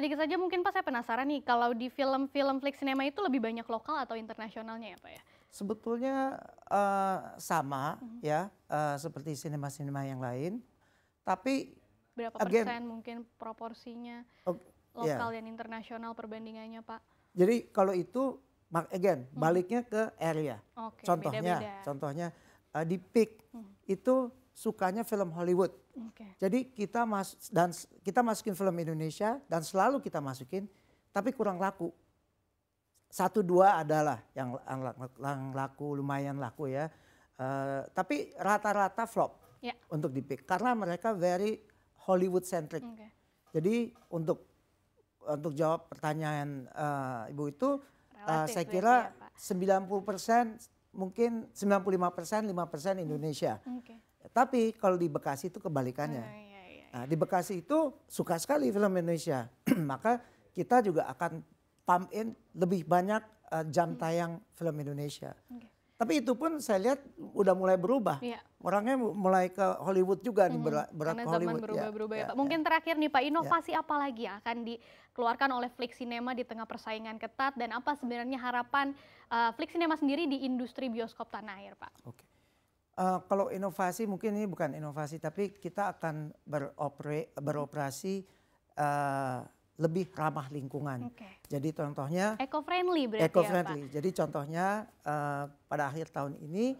Sedikit saja mungkin Pak saya penasaran nih kalau di film-film Flick Cinema itu lebih banyak lokal atau internasionalnya ya Pak ya? Sebetulnya uh, sama mm-hmm. ya uh, seperti sinema-sinema yang lain, tapi berapa again, persen mungkin proporsinya okay, iya. lokal yeah. dan internasional perbandingannya Pak? Jadi kalau itu again hmm. baliknya ke area. Okay, contohnya, beda -beda. contohnya uh, di peak hmm. itu sukanya film Hollywood. Okay. Jadi kita mas dan kita masukin film Indonesia dan selalu kita masukin, tapi kurang laku. Satu dua adalah yang, laku lumayan laku ya. Uh, tapi rata-rata flop yeah. untuk dipik karena mereka very Hollywood centric. Okay. Jadi untuk untuk jawab pertanyaan uh, ibu itu uh, saya kira ya, puluh 90 persen mungkin 95 persen 5 persen Indonesia. Okay. Tapi kalau di Bekasi itu kebalikannya. Ah, iya, iya, nah, iya. di Bekasi itu suka sekali film Indonesia. Maka kita juga akan pump in lebih banyak uh, jam hmm. tayang hmm. film Indonesia. Okay. Tapi itu pun saya lihat udah mulai berubah. Ya. Orangnya mulai ke Hollywood juga hmm. berat, berat Karena Hollywood. berubah ya. ya, ya. Mungkin ya. terakhir nih Pak, inovasi ya. apa lagi yang akan dikeluarkan oleh Flix Cinema di tengah persaingan ketat dan apa sebenarnya harapan uh, Flix Cinema sendiri di industri bioskop tanah air, Pak? Oke. Uh, kalau inovasi mungkin ini bukan inovasi tapi kita akan beropre, beroperasi uh, lebih ramah lingkungan. Okay. Jadi contohnya eco-friendly berarti ya, eco-friendly. Ya, Jadi contohnya uh, pada akhir tahun ini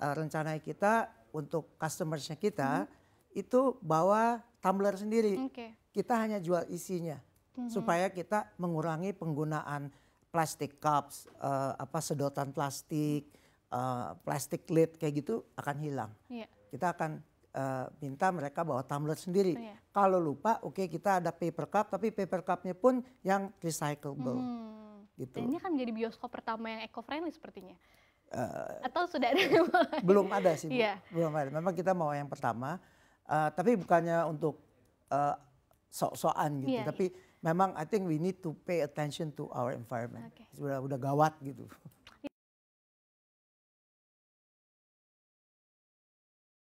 uh, rencana kita untuk customersnya kita -hmm. itu bawa tumbler sendiri. Okay. Kita hanya jual isinya -hmm. supaya kita mengurangi penggunaan plastik cups, uh, apa sedotan plastik uh, plastik lid kayak gitu akan hilang. Yeah. Kita akan uh, minta mereka bawa tumbler sendiri. yeah. Oh, iya. Kalau lupa, oke okay, kita ada paper cup, tapi paper cupnya pun yang recyclable. Hmm. Gitu. ini kan menjadi bioskop pertama yang eco-friendly sepertinya. Uh, Atau sudah ada? belum ada sih, yeah. belum ada. Memang kita mau yang pertama, uh, tapi bukannya untuk uh, sok-sokan gitu, yeah, tapi yeah. memang I think we need to pay attention to our environment. Okay. Sudah udah gawat gitu.